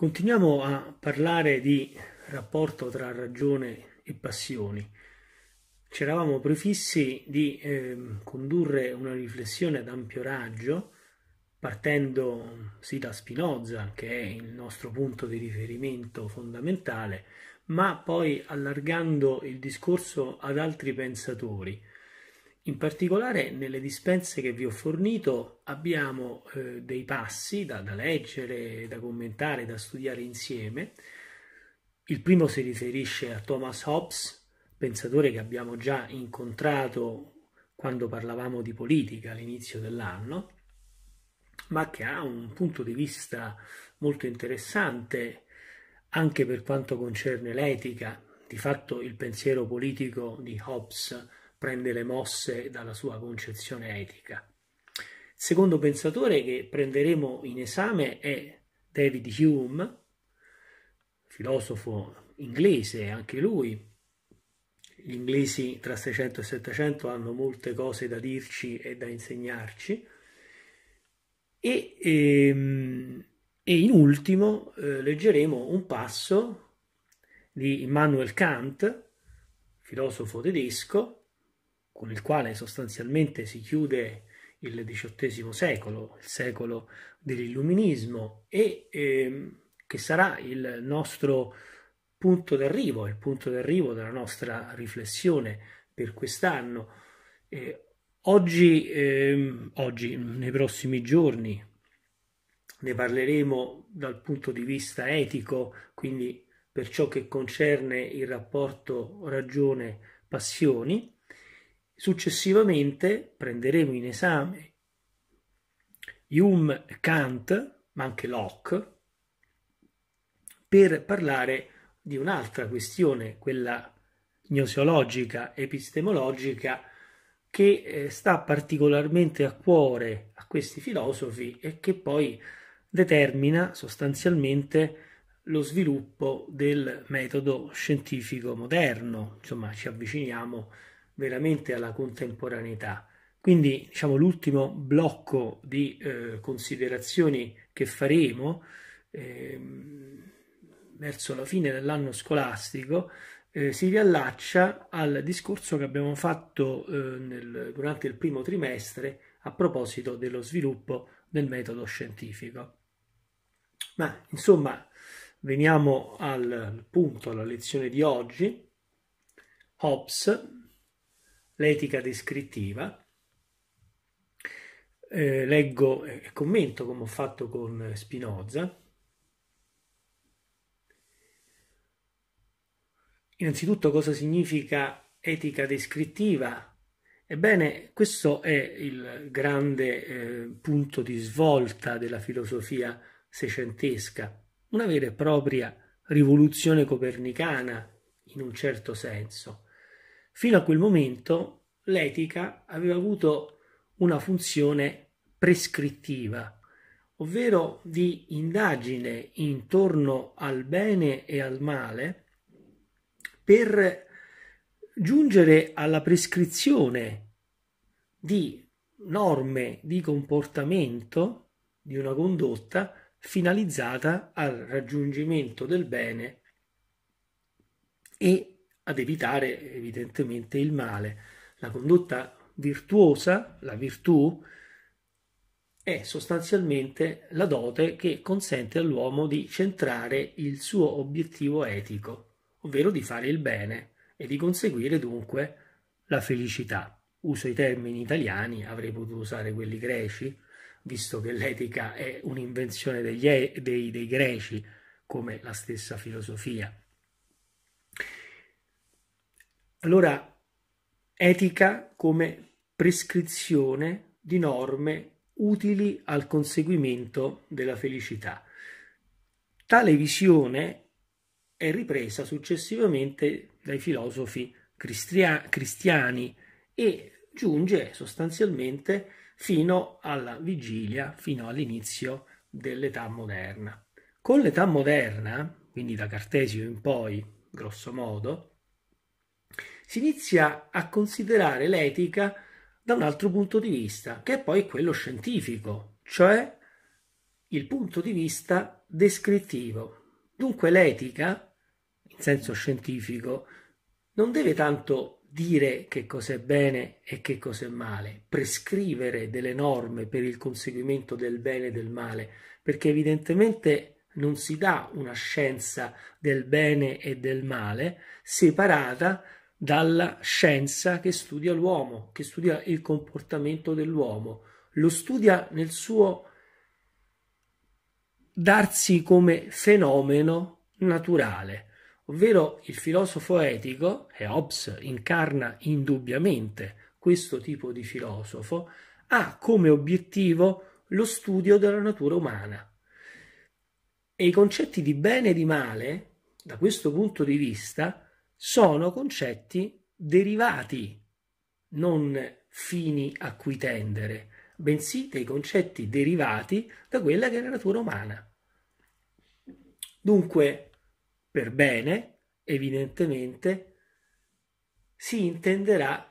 Continuiamo a parlare di rapporto tra ragione e passioni. Ci eravamo prefissi di eh, condurre una riflessione ad ampio raggio, partendo sì da Spinoza, che è il nostro punto di riferimento fondamentale, ma poi allargando il discorso ad altri pensatori, in particolare nelle dispense che vi ho fornito abbiamo eh, dei passi da, da, leggere, da commentare, da studiare insieme. Il primo si riferisce a Thomas Hobbes, pensatore che abbiamo già incontrato quando parlavamo di politica all'inizio dell'anno, ma che ha un punto di vista molto interessante anche per quanto concerne l'etica. Di fatto il pensiero politico di Hobbes prende le mosse dalla sua concezione etica. Il secondo pensatore che prenderemo in esame è David Hume, filosofo inglese anche lui. Gli inglesi tra 600 e 700 hanno molte cose da dirci e da insegnarci. E, ehm, e in ultimo eh, leggeremo un passo di Immanuel Kant, filosofo tedesco, con il quale sostanzialmente si chiude il XVIII secolo, il secolo dell'illuminismo e eh, che sarà il nostro punto d'arrivo, il punto d'arrivo della nostra riflessione per quest'anno. Eh, oggi, eh, oggi, nei prossimi giorni, ne parleremo dal punto di vista etico, quindi per ciò che concerne il rapporto ragione-passioni, Successivamente prenderemo in esame Hume e Kant, ma anche Locke, per parlare di un'altra questione, quella gnosiologica, epistemologica, che eh, sta particolarmente a cuore a questi filosofi e che poi determina sostanzialmente lo sviluppo del metodo scientifico moderno. Insomma, ci avviciniamo a veramente alla contemporaneità. Quindi diciamo, l'ultimo blocco di eh, considerazioni che faremo eh, verso la fine dell'anno scolastico eh, si riallaccia al discorso che abbiamo fatto eh, nel, durante il primo trimestre a proposito dello sviluppo del metodo scientifico. Ma insomma, veniamo al punto, alla lezione di oggi. Hobbes l'etica descrittiva. Eh, leggo e commento come ho fatto con Spinoza. Innanzitutto cosa significa etica descrittiva? Ebbene, questo è il grande eh, punto di svolta della filosofia secentesca, una vera e propria rivoluzione copernicana in un certo senso. Fino a quel momento l'etica aveva avuto una funzione prescrittiva, ovvero di indagine intorno al bene e al male per giungere alla prescrizione di norme di comportamento, di una condotta finalizzata al raggiungimento del bene e ad evitare evidentemente il male. La condotta virtuosa, la virtù, è sostanzialmente la dote che consente all'uomo di centrare il suo obiettivo etico, ovvero di fare il bene e di conseguire dunque la felicità. Uso i termini italiani, avrei potuto usare quelli greci, visto che l'etica è un'invenzione dei, dei, dei greci, come la stessa filosofia. Allora, etica come prescrizione di norme utili al conseguimento della felicità. Tale visione è ripresa successivamente dai filosofi cristiani e giunge sostanzialmente fino alla vigilia, fino all'inizio dell'età moderna. Con l'età moderna, quindi da Cartesio in poi, grosso modo, si inizia a considerare l'etica da un altro punto di vista, che è poi quello scientifico, cioè il punto di vista descrittivo. Dunque l'etica, in senso scientifico, non deve tanto dire che cos'è bene e che cos'è male, prescrivere delle norme per il conseguimento del bene e del male, perché evidentemente non si dà una scienza del bene e del male separata dalla scienza che studia l'uomo, che studia il comportamento dell'uomo, lo studia nel suo darsi come fenomeno naturale, ovvero il filosofo etico, e Hobbes incarna indubbiamente questo tipo di filosofo, ha come obiettivo lo studio della natura umana. E i concetti di bene e di male, da questo punto di vista, sono concetti derivati, non fini a cui tendere, bensì dei concetti derivati da quella che è la natura umana. Dunque, per bene, evidentemente, si intenderà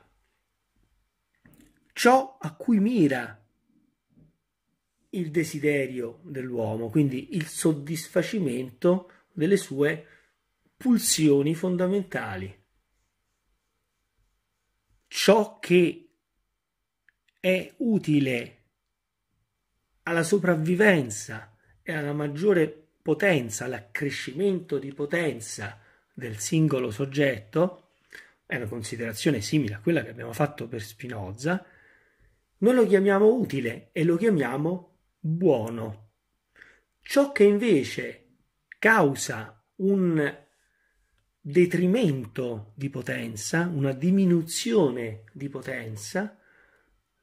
ciò a cui mira il desiderio dell'uomo, quindi il soddisfacimento delle sue pulsioni fondamentali. Ciò che è utile alla sopravvivenza e alla maggiore potenza, all'accrescimento di potenza del singolo soggetto, è una considerazione simile a quella che abbiamo fatto per Spinoza, noi lo chiamiamo utile e lo chiamiamo buono. Ciò che invece causa un detrimento di potenza, una diminuzione di potenza,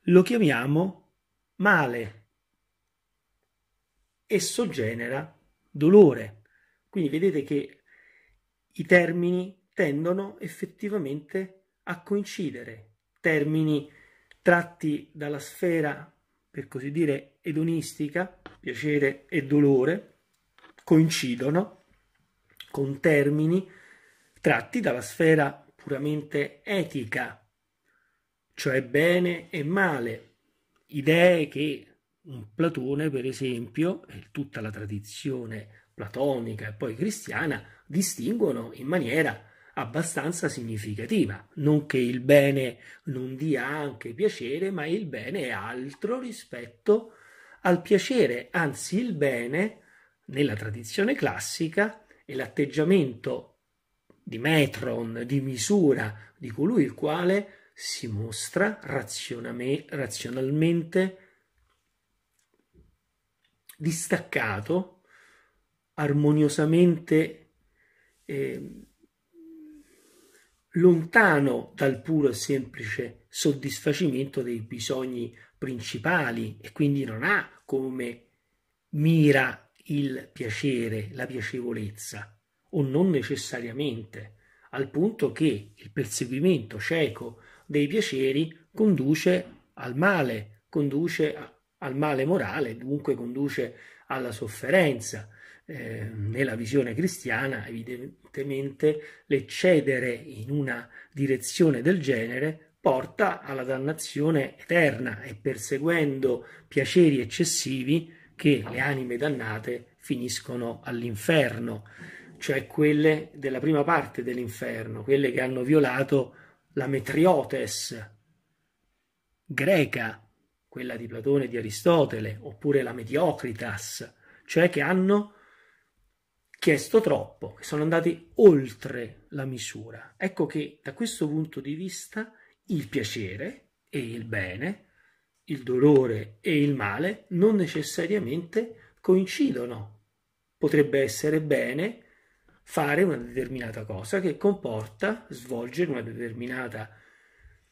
lo chiamiamo male. Esso genera dolore. Quindi vedete che i termini tendono effettivamente a coincidere. Termini tratti dalla sfera, per così dire, edonistica, piacere e dolore, coincidono con termini tratti dalla sfera puramente etica, cioè bene e male, idee che un Platone, per esempio, e tutta la tradizione platonica e poi cristiana distinguono in maniera abbastanza significativa. Non che il bene non dia anche piacere, ma il bene è altro rispetto al piacere, anzi il bene nella tradizione classica è l'atteggiamento di metron, di misura, di colui il quale si mostra razionalmente distaccato, armoniosamente eh, lontano dal puro e semplice soddisfacimento dei bisogni principali e quindi non ha come mira il piacere, la piacevolezza o non necessariamente, al punto che il perseguimento cieco dei piaceri conduce al male, conduce al male morale, dunque conduce alla sofferenza. Eh, nella visione cristiana, evidentemente, l'eccedere in una direzione del genere porta alla dannazione eterna e perseguendo piaceri eccessivi che le anime dannate finiscono all'inferno cioè quelle della prima parte dell'inferno, quelle che hanno violato la metriotes greca, quella di Platone e di Aristotele, oppure la mediocritas, cioè che hanno chiesto troppo, che sono andati oltre la misura. Ecco che da questo punto di vista il piacere e il bene, il dolore e il male non necessariamente coincidono. Potrebbe essere bene fare una determinata cosa che comporta svolgere una determinata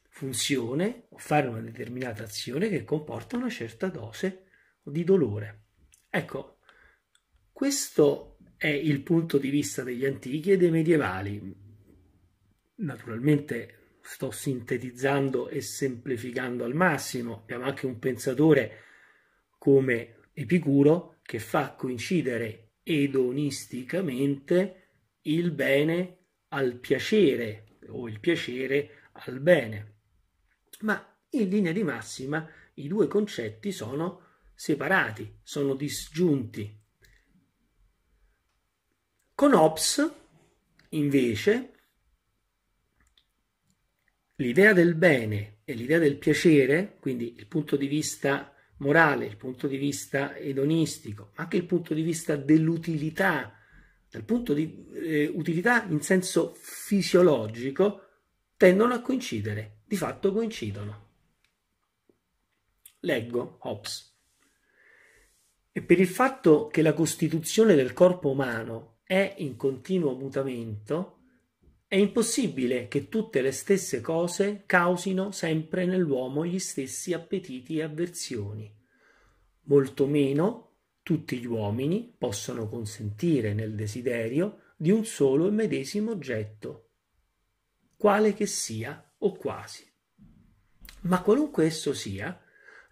funzione o fare una determinata azione che comporta una certa dose di dolore. Ecco, questo è il punto di vista degli antichi e dei medievali. Naturalmente sto sintetizzando e semplificando al massimo. Abbiamo anche un pensatore come Epicuro che fa coincidere edonisticamente il bene al piacere o il piacere al bene. Ma in linea di massima i due concetti sono separati, sono disgiunti. Con Hobbes, invece, l'idea del bene e l'idea del piacere, quindi il punto di vista morale, il punto di vista edonistico, ma anche il punto di vista dell'utilità dal cioè, punto di eh, utilità in senso fisiologico, tendono a coincidere, di fatto coincidono. Leggo Hobbes. E per il fatto che la costituzione del corpo umano è in continuo mutamento, è impossibile che tutte le stesse cose causino sempre nell'uomo gli stessi appetiti e avversioni. Molto meno tutti gli uomini possono consentire nel desiderio di un solo e medesimo oggetto, quale che sia o quasi. Ma qualunque esso sia,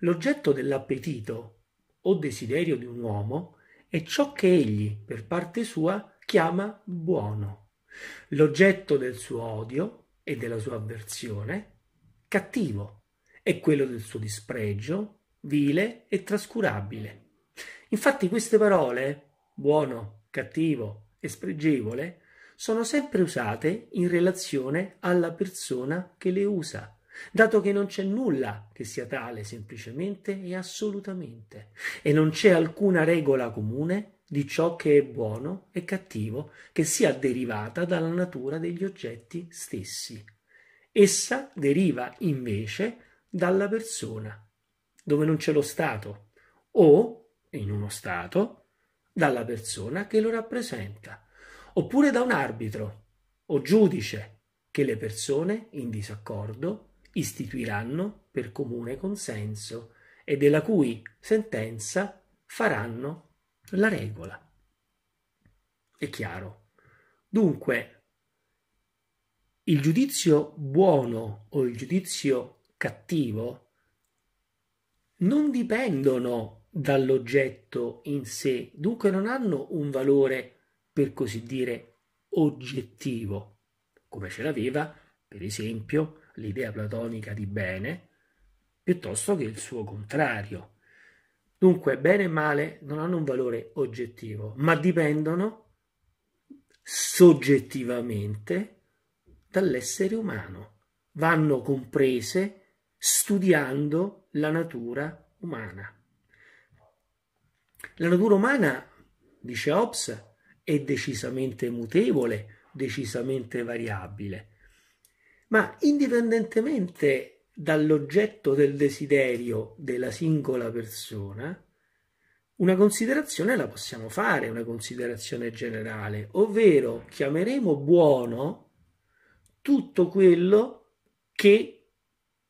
l'oggetto dell'appetito o desiderio di un uomo è ciò che egli, per parte sua, chiama buono, l'oggetto del suo odio e della sua avversione, cattivo, è quello del suo dispregio, vile e trascurabile. Infatti queste parole, buono, cattivo e spregevole, sono sempre usate in relazione alla persona che le usa, dato che non c'è nulla che sia tale semplicemente e assolutamente, e non c'è alcuna regola comune di ciò che è buono e cattivo che sia derivata dalla natura degli oggetti stessi. Essa deriva invece dalla persona, dove non c'è lo Stato, o in uno Stato dalla persona che lo rappresenta, oppure da un arbitro o giudice che le persone in disaccordo istituiranno per comune consenso e della cui sentenza faranno la regola. È chiaro. Dunque, il giudizio buono o il giudizio cattivo non dipendono dall'oggetto in sé, dunque non hanno un valore, per così dire, oggettivo, come ce l'aveva, per esempio, l'idea platonica di bene, piuttosto che il suo contrario. Dunque, bene e male non hanno un valore oggettivo, ma dipendono soggettivamente dall'essere umano. Vanno comprese studiando la natura umana. La natura umana, dice Hobbes, è decisamente mutevole, decisamente variabile. Ma indipendentemente dall'oggetto del desiderio della singola persona, una considerazione la possiamo fare, una considerazione generale, ovvero chiameremo buono tutto quello che,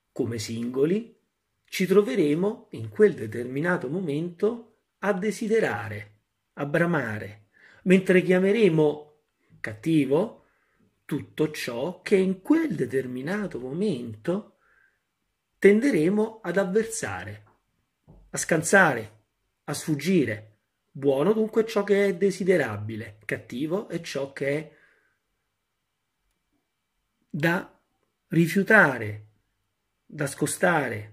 come singoli, ci troveremo in quel determinato momento a desiderare, a bramare, mentre chiameremo cattivo tutto ciò che in quel determinato momento tenderemo ad avversare, a scansare, a sfuggire. Buono dunque ciò che è desiderabile, cattivo è ciò che è da rifiutare, da scostare,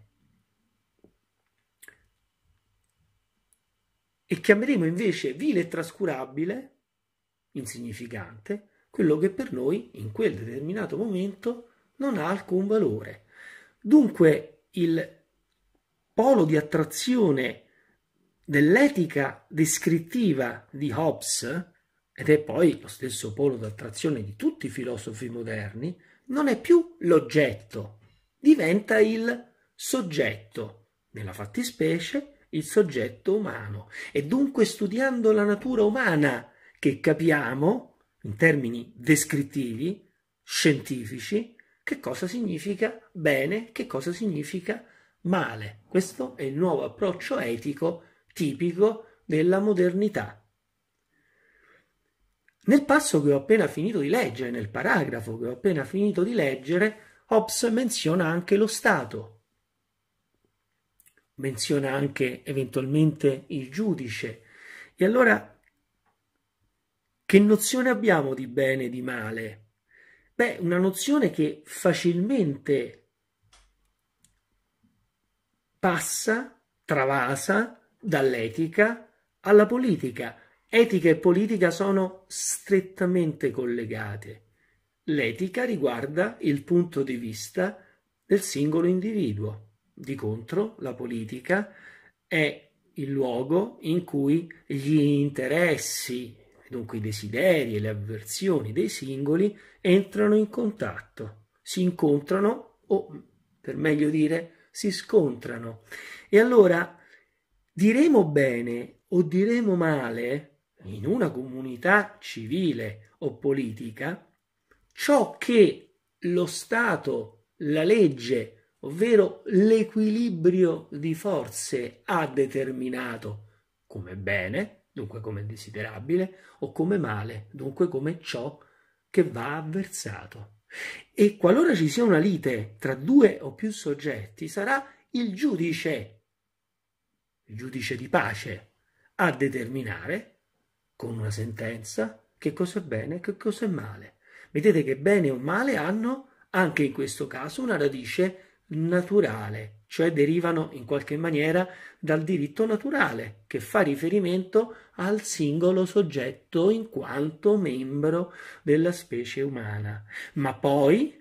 e chiameremo invece vile e trascurabile, insignificante, quello che per noi in quel determinato momento non ha alcun valore. Dunque il polo di attrazione dell'etica descrittiva di Hobbes, ed è poi lo stesso polo d'attrazione di tutti i filosofi moderni, non è più l'oggetto, diventa il soggetto, nella fattispecie il soggetto umano. E dunque studiando la natura umana che capiamo, in termini descrittivi, scientifici, che cosa significa bene, che cosa significa male. Questo è il nuovo approccio etico tipico della modernità. Nel passo che ho appena finito di leggere, nel paragrafo che ho appena finito di leggere, Hobbes menziona anche lo Stato, menziona anche eventualmente il giudice. E allora che nozione abbiamo di bene e di male? Beh, una nozione che facilmente passa, travasa dall'etica alla politica. Etica e politica sono strettamente collegate. L'etica riguarda il punto di vista del singolo individuo. Di contro, la politica è il luogo in cui gli interessi, dunque i desideri e le avversioni dei singoli, entrano in contatto, si incontrano o, per meglio dire, si scontrano. E allora diremo bene o diremo male in una comunità civile o politica ciò che lo Stato, la legge, ovvero l'equilibrio di forze ha determinato come bene, dunque come desiderabile, o come male, dunque come ciò che va avversato. E qualora ci sia una lite tra due o più soggetti, sarà il giudice, il giudice di pace, a determinare con una sentenza che cosa è bene e che cosa è male. Vedete che bene o male hanno anche in questo caso una radice naturale, cioè derivano in qualche maniera dal diritto naturale che fa riferimento al singolo soggetto in quanto membro della specie umana, ma poi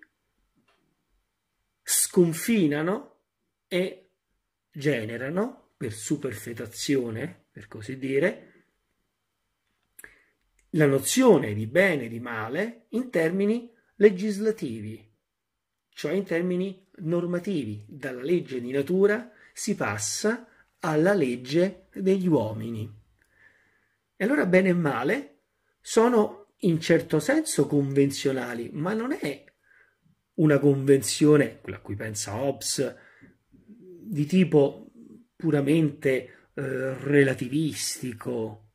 sconfinano e generano, per superfetazione, per così dire, la nozione di bene e di male in termini legislativi cioè in termini normativi. Dalla legge di natura si passa alla legge degli uomini. E allora bene e male sono in certo senso convenzionali, ma non è una convenzione, quella a cui pensa Hobbes, di tipo puramente eh, relativistico,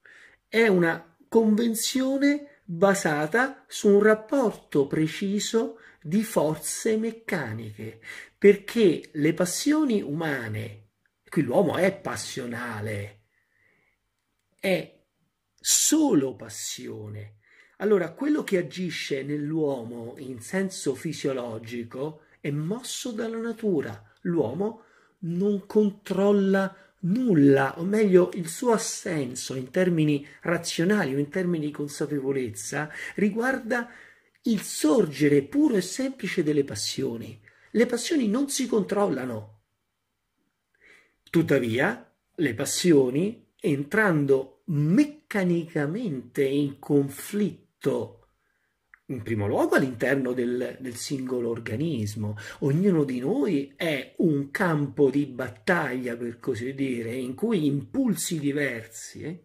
è una convenzione basata su un rapporto preciso di forze meccaniche, perché le passioni umane, qui l'uomo è passionale, è solo passione. Allora, quello che agisce nell'uomo in senso fisiologico è mosso dalla natura. L'uomo non controlla nulla, o meglio, il suo assenso in termini razionali o in termini di consapevolezza riguarda il sorgere puro e semplice delle passioni. Le passioni non si controllano. Tuttavia, le passioni, entrando meccanicamente in conflitto in primo luogo all'interno del, del, singolo organismo. Ognuno di noi è un campo di battaglia, per così dire, in cui impulsi diversi, eh,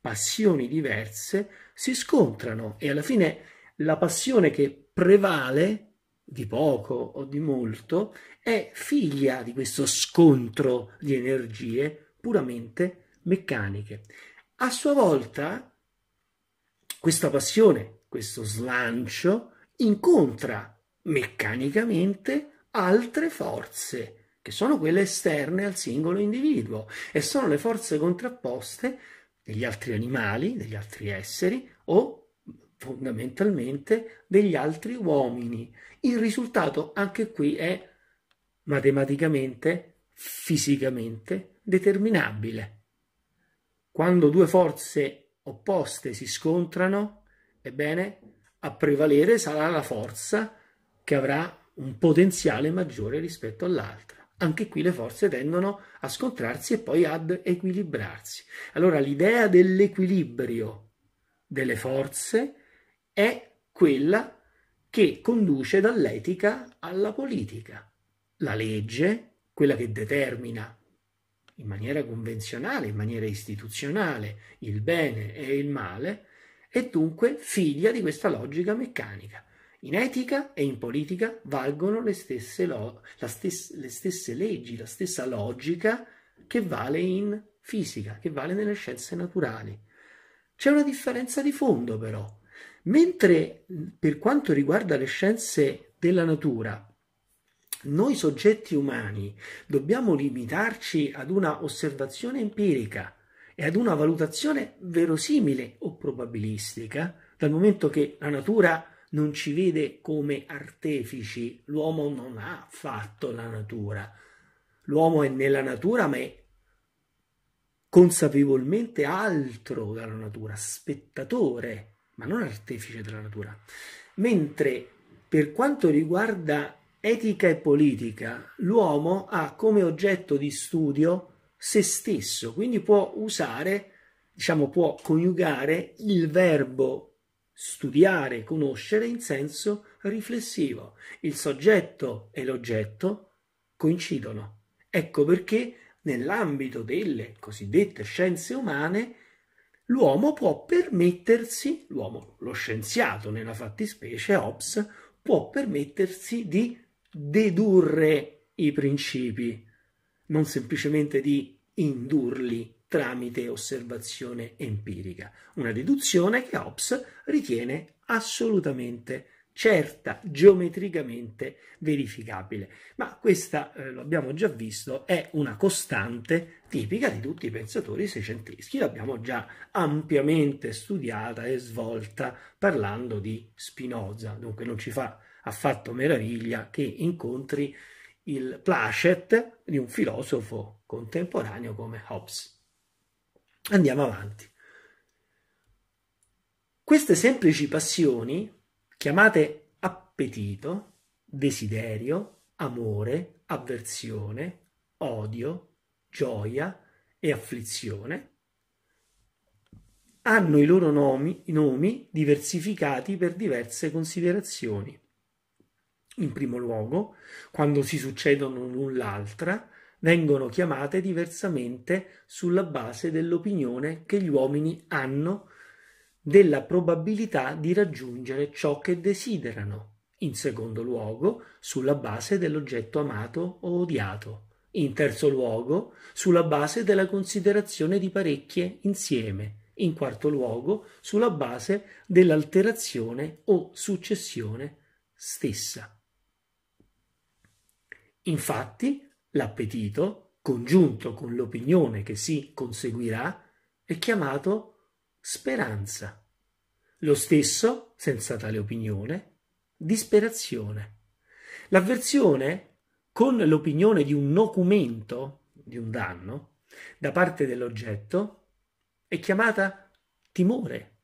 passioni diverse si scontrano e alla fine la passione che prevale, di poco o di molto, è figlia di questo scontro di energie puramente meccaniche. A sua volta, questa passione, questo slancio, incontra meccanicamente altre forze, che sono quelle esterne al singolo individuo, e sono le forze contrapposte degli altri animali, degli altri esseri o fondamentalmente degli altri uomini. Il risultato anche qui è matematicamente, fisicamente determinabile. Quando due forze opposte si scontrano, ebbene, a prevalere sarà la forza che avrà un potenziale maggiore rispetto all'altra. Anche qui le forze tendono a scontrarsi e poi ad equilibrarsi. Allora l'idea dell'equilibrio delle forze è quella che conduce dall'etica alla politica. La legge, quella che determina in maniera convenzionale, in maniera istituzionale, il bene e il male, è dunque figlia di questa logica meccanica. In etica e in politica valgono le stesse, lo- stes- le stesse leggi, la stessa logica che vale in fisica, che vale nelle scienze naturali. C'è una differenza di fondo però, Mentre per quanto riguarda le scienze della natura, noi soggetti umani dobbiamo limitarci ad una osservazione empirica e ad una valutazione verosimile o probabilistica, dal momento che la natura non ci vede come artefici, l'uomo non ha fatto la natura. L'uomo è nella natura, ma è consapevolmente altro dalla natura, spettatore ma non artefice della natura. Mentre per quanto riguarda etica e politica, l'uomo ha come oggetto di studio se stesso, quindi può usare, diciamo, può coniugare il verbo studiare, conoscere in senso riflessivo. Il soggetto e l'oggetto coincidono. Ecco perché nell'ambito delle cosiddette scienze umane l'uomo può permettersi, l'uomo, lo scienziato nella fattispecie, Hobbes, può permettersi di dedurre i principi, non semplicemente di indurli tramite osservazione empirica, una deduzione che Hobbes ritiene assolutamente certa, geometricamente verificabile. Ma questa, eh, lo abbiamo già visto, è una costante tipica di tutti i pensatori seicenteschi, l'abbiamo già ampiamente studiata e svolta parlando di Spinoza, dunque non ci fa affatto meraviglia che incontri il placet di un filosofo contemporaneo come Hobbes. Andiamo avanti. Queste semplici passioni chiamate appetito, desiderio, amore, avversione, odio, gioia e afflizione, hanno i loro nomi, nomi diversificati per diverse considerazioni. In primo luogo, quando si succedono l'un l'altra, vengono chiamate diversamente sulla base dell'opinione che gli uomini hanno della probabilità di raggiungere ciò che desiderano, in secondo luogo sulla base dell'oggetto amato o odiato, in terzo luogo sulla base della considerazione di parecchie insieme, in quarto luogo sulla base dell'alterazione o successione stessa. Infatti, l'appetito, congiunto con l'opinione che si conseguirà, è chiamato speranza. Lo stesso, senza tale opinione, disperazione. L'avversione, con l'opinione di un documento, di un danno, da parte dell'oggetto, è chiamata timore.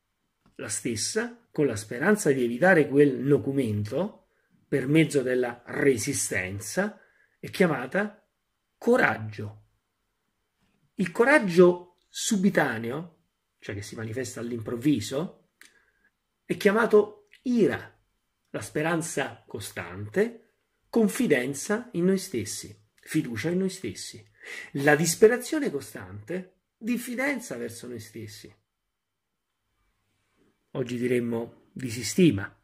La stessa, con la speranza di evitare quel documento, per mezzo della resistenza, è chiamata coraggio. Il coraggio subitaneo cioè che si manifesta all'improvviso, è chiamato ira, la speranza costante, confidenza in noi stessi, fiducia in noi stessi. La disperazione costante, diffidenza verso noi stessi. Oggi diremmo disistima.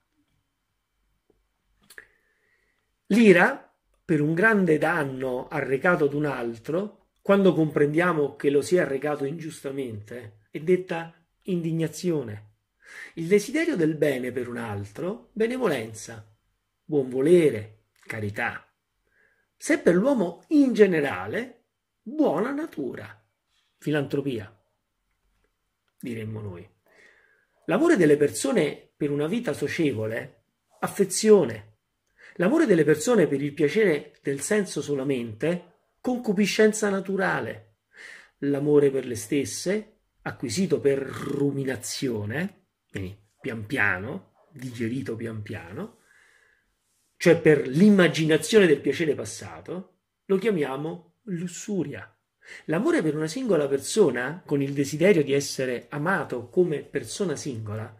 L'ira, per un grande danno arrecato ad un altro, quando comprendiamo che lo si è arrecato ingiustamente, è detta indignazione. Il desiderio del bene per un altro, benevolenza, buon volere, carità. Se per l'uomo in generale, buona natura, filantropia, diremmo noi. L'amore delle persone per una vita socievole, affezione. L'amore delle persone per il piacere del senso solamente, concupiscenza naturale. L'amore per le stesse, acquisito per ruminazione, quindi pian piano, digerito pian piano, cioè per l'immaginazione del piacere passato, lo chiamiamo lussuria. L'amore per una singola persona, con il desiderio di essere amato come persona singola,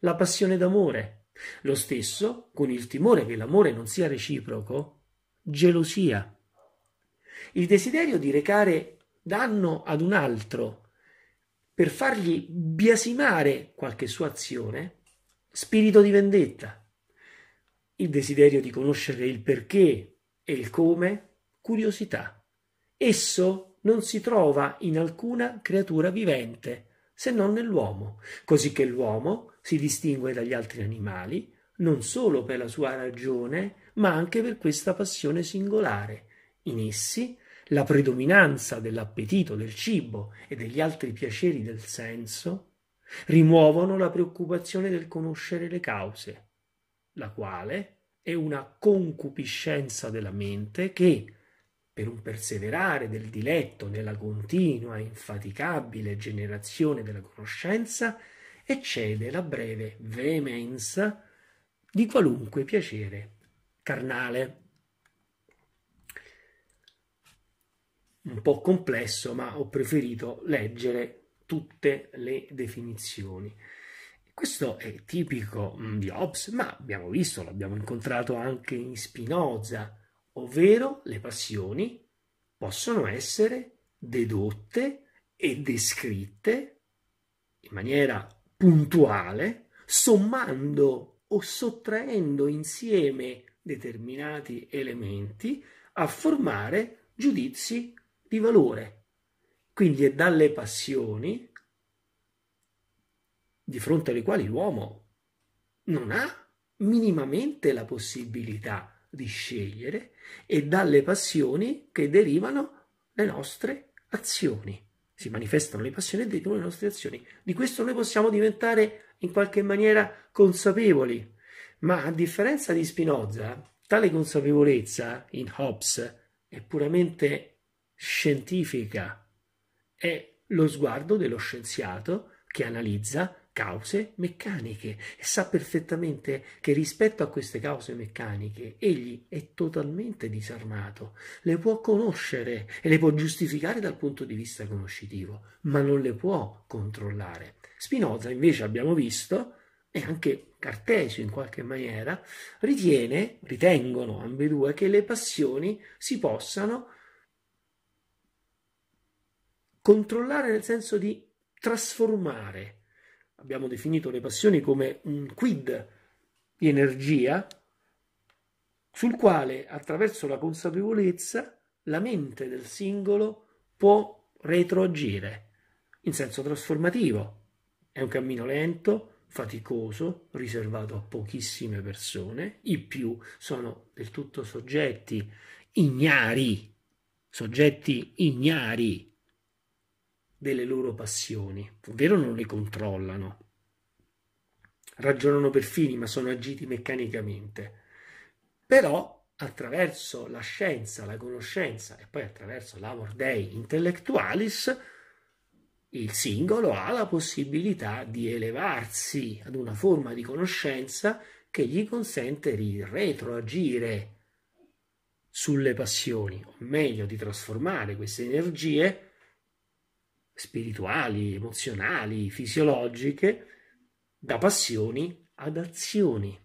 la passione d'amore. Lo stesso, con il timore che l'amore non sia reciproco, gelosia. Il desiderio di recare danno ad un altro per fargli biasimare qualche sua azione, spirito di vendetta, il desiderio di conoscere il perché e il come, curiosità. Esso non si trova in alcuna creatura vivente, se non nell'uomo, così che l'uomo si distingue dagli altri animali non solo per la sua ragione, ma anche per questa passione singolare. In essi la predominanza dell'appetito, del cibo e degli altri piaceri del senso, rimuovono la preoccupazione del conoscere le cause, la quale è una concupiscenza della mente che, per un perseverare del diletto nella continua e infaticabile generazione della conoscenza, eccede la breve veemenza di qualunque piacere carnale. un po' complesso, ma ho preferito leggere tutte le definizioni. Questo è tipico mm, di Hobbes, ma abbiamo visto, l'abbiamo incontrato anche in Spinoza, ovvero le passioni possono essere dedotte e descritte in maniera puntuale, sommando o sottraendo insieme determinati elementi a formare giudizi di valore. Quindi è dalle passioni di fronte alle quali l'uomo non ha minimamente la possibilità di scegliere e dalle passioni che derivano le nostre azioni. Si manifestano le passioni e derivano le nostre azioni. Di questo noi possiamo diventare in qualche maniera consapevoli, ma a differenza di Spinoza, tale consapevolezza in Hobbes è puramente scientifica, è lo sguardo dello scienziato che analizza cause meccaniche e sa perfettamente che rispetto a queste cause meccaniche egli è totalmente disarmato, le può conoscere e le può giustificare dal punto di vista conoscitivo, ma non le può controllare. Spinoza invece abbiamo visto, e anche Cartesio in qualche maniera, ritiene, ritengono ambedue che le passioni si possano Controllare nel senso di trasformare. Abbiamo definito le passioni come un quid di energia sul quale attraverso la consapevolezza la mente del singolo può retroagire in senso trasformativo. È un cammino lento, faticoso, riservato a pochissime persone, i più sono del tutto soggetti ignari, soggetti ignari delle loro passioni, ovvero non le controllano. Ragionano per fini, ma sono agiti meccanicamente. Però attraverso la scienza, la conoscenza e poi attraverso l'amor dei intellectualis, il singolo ha la possibilità di elevarsi ad una forma di conoscenza che gli consente di retroagire sulle passioni, o meglio di trasformare queste energie spirituali, emozionali, fisiologiche, da passioni ad azioni.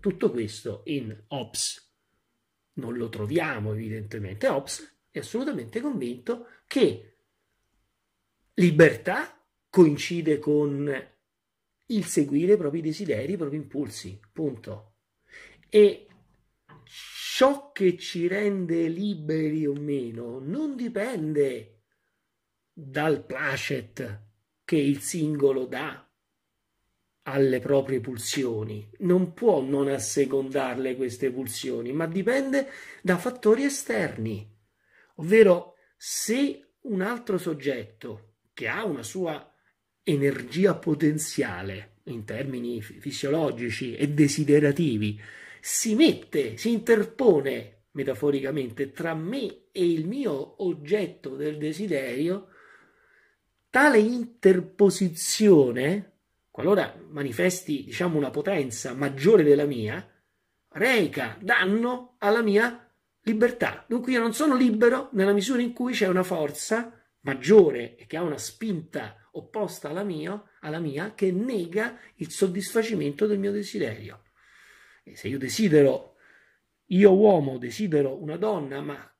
Tutto questo in Ops Non lo troviamo evidentemente. Ops è assolutamente convinto che libertà coincide con il seguire i propri desideri, i propri impulsi, punto. E ciò che ci rende liberi o meno non dipende dal placet che il singolo dà alle proprie pulsioni. Non può non assecondarle queste pulsioni, ma dipende da fattori esterni. Ovvero, se un altro soggetto che ha una sua energia potenziale in termini fisiologici e desiderativi si mette, si interpone metaforicamente tra me e il mio oggetto del desiderio, Tale interposizione, qualora manifesti diciamo, una potenza maggiore della mia, reca danno alla mia libertà. Dunque io non sono libero nella misura in cui c'è una forza maggiore e che ha una spinta opposta alla mia, alla mia che nega il soddisfacimento del mio desiderio. E se io desidero, io uomo desidero una donna, ma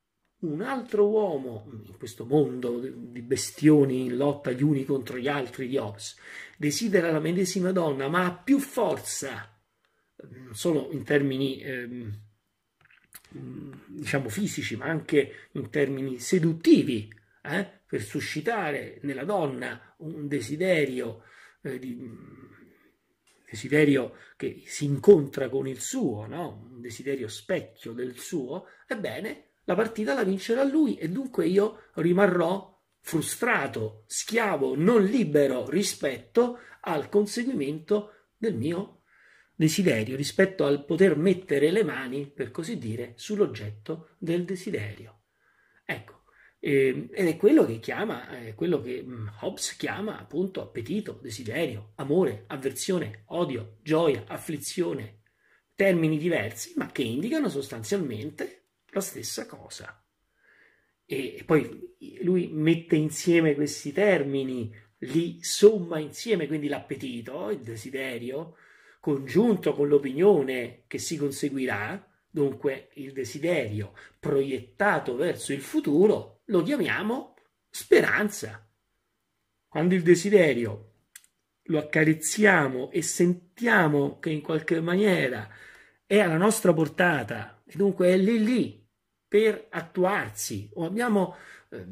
un altro uomo in questo mondo di bestioni in lotta gli uni contro gli altri di Hobbes desidera la medesima donna ma ha più forza non solo in termini ehm, diciamo fisici ma anche in termini seduttivi eh, per suscitare nella donna un desiderio eh, di desiderio che si incontra con il suo, no? un desiderio specchio del suo, ebbene la partita la vincerà lui e dunque io rimarrò frustrato, schiavo, non libero rispetto al conseguimento del mio desiderio, rispetto al poter mettere le mani, per così dire, sull'oggetto del desiderio. Ecco, eh, ed è quello che chiama, eh, quello che mm, Hobbes chiama appunto appetito, desiderio, amore, avversione, odio, gioia, afflizione, termini diversi, ma che indicano sostanzialmente la stessa cosa. E poi lui mette insieme questi termini, li somma insieme, quindi l'appetito, il desiderio, congiunto con l'opinione che si conseguirà, dunque il desiderio proiettato verso il futuro, lo chiamiamo speranza. Quando il desiderio lo accarezziamo e sentiamo che in qualche maniera è alla nostra portata, e dunque è lì lì per attuarsi o abbiamo eh,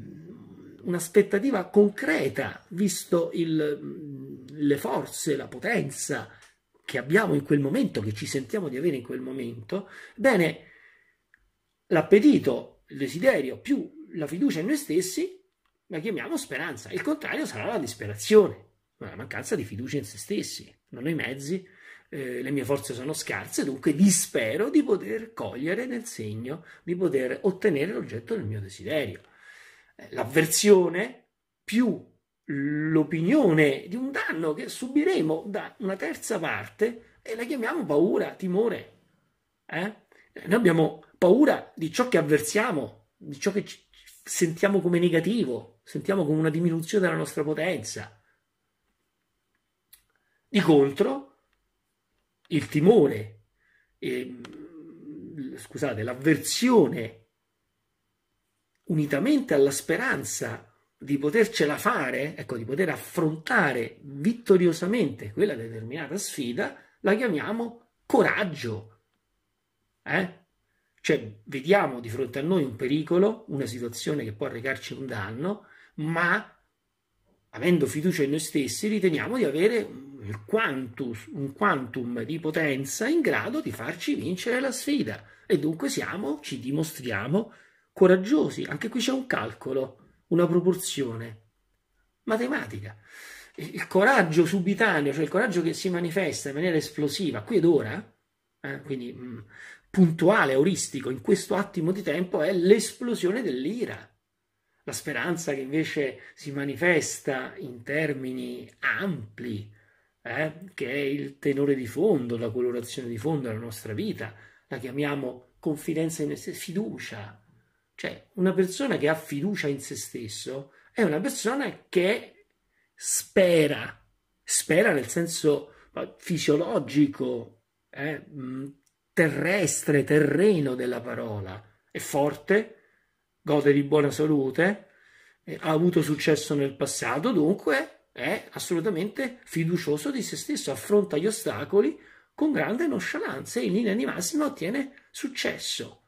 un'aspettativa concreta, visto il, mm, le forze, la potenza che abbiamo in quel momento, che ci sentiamo di avere in quel momento, bene, l'appetito, il desiderio più la fiducia in noi stessi la chiamiamo speranza. Il contrario sarà la disperazione, la mancanza di fiducia in se stessi, non i mezzi, eh, le mie forze sono scarse, dunque dispero di poter cogliere nel segno, di poter ottenere l'oggetto del mio desiderio. Eh, l'avversione più l'opinione di un danno che subiremo da una terza parte e la chiamiamo paura, timore. Eh? Noi abbiamo paura di ciò che avversiamo, di ciò che sentiamo come negativo, sentiamo come una diminuzione della nostra potenza. Di contro, il timore, eh, scusate, l'avversione, unitamente alla speranza di potercela fare, ecco, di poter affrontare vittoriosamente quella determinata sfida, la chiamiamo coraggio. Eh? Cioè, vediamo di fronte a noi un pericolo, una situazione che può recarci un danno, ma avendo fiducia in noi stessi, riteniamo di avere il quantus, un quantum di potenza in grado di farci vincere la sfida e dunque siamo, ci dimostriamo coraggiosi. Anche qui c'è un calcolo, una proporzione matematica. Il coraggio subitaneo, cioè il coraggio che si manifesta in maniera esplosiva qui ed ora, eh, quindi mh, mm, puntuale, auristico, in questo attimo di tempo, è l'esplosione dell'ira. La speranza che invece si manifesta in termini ampli, eh, che è il tenore di fondo, la colorazione di fondo della nostra vita, la chiamiamo confidenza in noi fiducia. Cioè, una persona che ha fiducia in se stesso è una persona che spera, spera nel senso fisiologico, eh, mm, terrestre, terreno della parola, è forte, gode di buona salute, eh, ha avuto successo nel passato, dunque è assolutamente fiducioso di se stesso, affronta gli ostacoli con grande nonchalance e in linea di massima ottiene successo.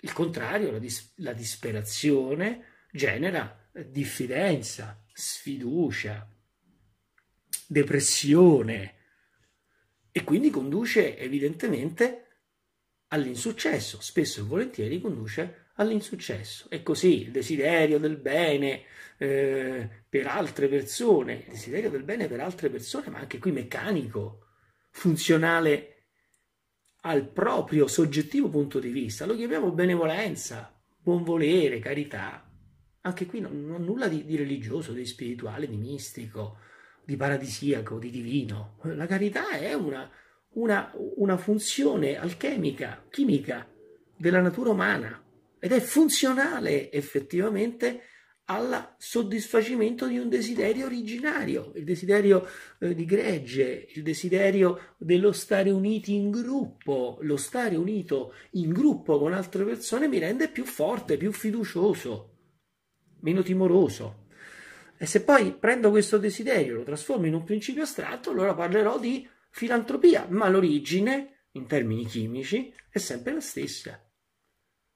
Il contrario, la, dis- la disperazione, genera diffidenza, sfiducia, depressione e quindi conduce evidentemente all'insuccesso, spesso e volentieri conduce all'insuccesso. E così il desiderio del bene eh, per altre persone, il desiderio del bene per altre persone, ma anche qui meccanico, funzionale al proprio soggettivo punto di vista, lo chiamiamo benevolenza, buon volere, carità. Anche qui non, non nulla di, di religioso, di spirituale, di mistico, di paradisiaco, di divino. La carità è una, una, una funzione alchemica, chimica della natura umana, ed è funzionale effettivamente al soddisfacimento di un desiderio originario, il desiderio eh, di gregge, il desiderio dello stare uniti in gruppo. Lo stare unito in gruppo con altre persone mi rende più forte, più fiducioso, meno timoroso. E se poi prendo questo desiderio e lo trasformo in un principio astratto, allora parlerò di filantropia, ma l'origine, in termini chimici, è sempre la stessa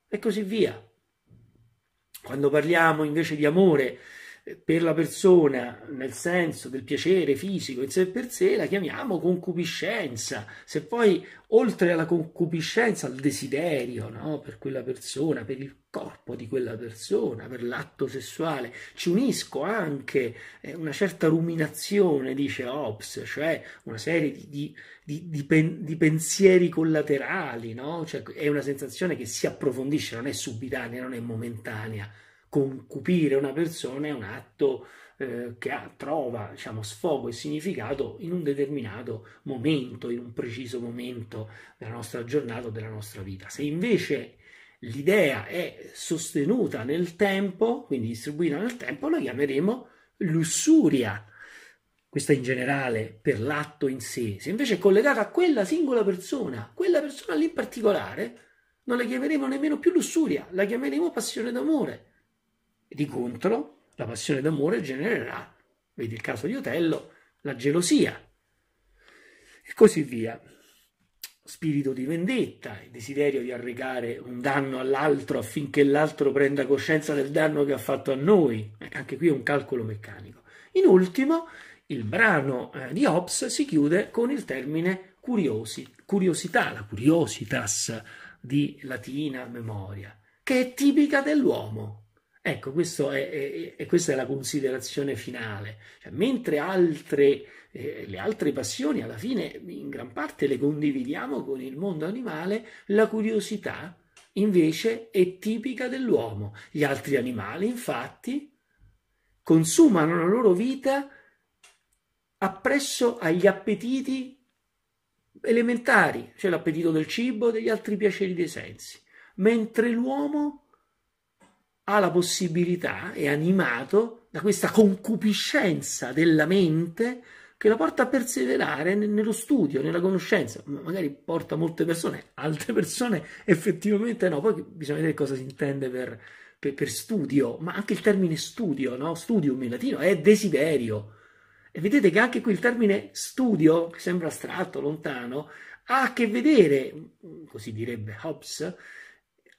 e così via. Quando parliamo invece di amore, per la persona nel senso del piacere fisico in sé per sé la chiamiamo concupiscenza. Se poi oltre alla concupiscenza, al desiderio no? per quella persona, per il corpo di quella persona, per l'atto sessuale, ci unisco anche eh, una certa ruminazione, dice Hobbes, cioè una serie di, di, di, di pen, pensieri collaterali, no? cioè, è una sensazione che si approfondisce, non è subitanea, non è momentanea concupire una persona è un atto eh, che ha, trova diciamo, sfogo e significato in un determinato momento, in un preciso momento della nostra giornata o della nostra vita. Se invece l'idea è sostenuta nel tempo, quindi distribuita nel tempo, la chiameremo lussuria. Questa in generale per l'atto in sé, se invece è collegata a quella singola persona, quella persona lì in particolare, non la chiameremo nemmeno più lussuria, la chiameremo passione d'amore. Di contro, la passione d'amore genererà, vedi il caso di Otello, la gelosia e così via. Spirito di vendetta, il desiderio di arrecare un danno all'altro affinché l'altro prenda coscienza del danno che ha fatto a noi, ecco, anche qui è un calcolo meccanico. In ultimo, il brano eh, di Hobbes si chiude con il termine curiosi, curiosità, la curiositas di latina memoria, che è tipica dell'uomo, Ecco, è, è, è, questa è la considerazione finale. Cioè, mentre altre, eh, le altre passioni, alla fine, in gran parte le condividiamo con il mondo animale, la curiosità invece è tipica dell'uomo. Gli altri animali, infatti, consumano la loro vita appresso agli appetiti elementari, cioè l'appetito del cibo e degli altri piaceri dei sensi, mentre l'uomo ha la possibilità, è animato da questa concupiscenza della mente che lo porta a perseverare nello studio, nella conoscenza. Magari porta molte persone, altre persone effettivamente no. Poi bisogna vedere cosa si intende per, per, per studio, ma anche il termine studio, no? studium in latino, è desiderio. E vedete che anche qui il termine studio, che sembra astratto, lontano, ha a che vedere, così direbbe Hobbes,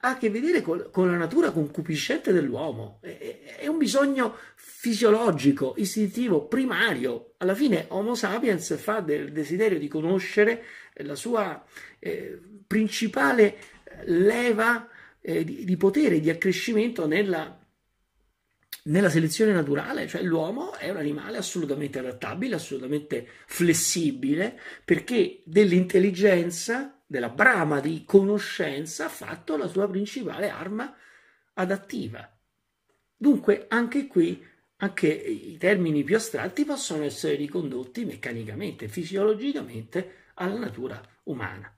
ha a che vedere con, con la natura concupiscente dell'uomo, è, è, un bisogno fisiologico, istintivo, primario. Alla fine Homo sapiens fa del desiderio di conoscere la sua eh, principale eh, leva eh, di, di, potere, di accrescimento nella, nella selezione naturale, cioè l'uomo è un animale assolutamente adattabile, assolutamente flessibile, perché dell'intelligenza della brama di conoscenza ha fatto la sua principale arma adattiva. Dunque, anche qui, anche i termini più astratti possono essere ricondotti meccanicamente, fisiologicamente alla natura umana.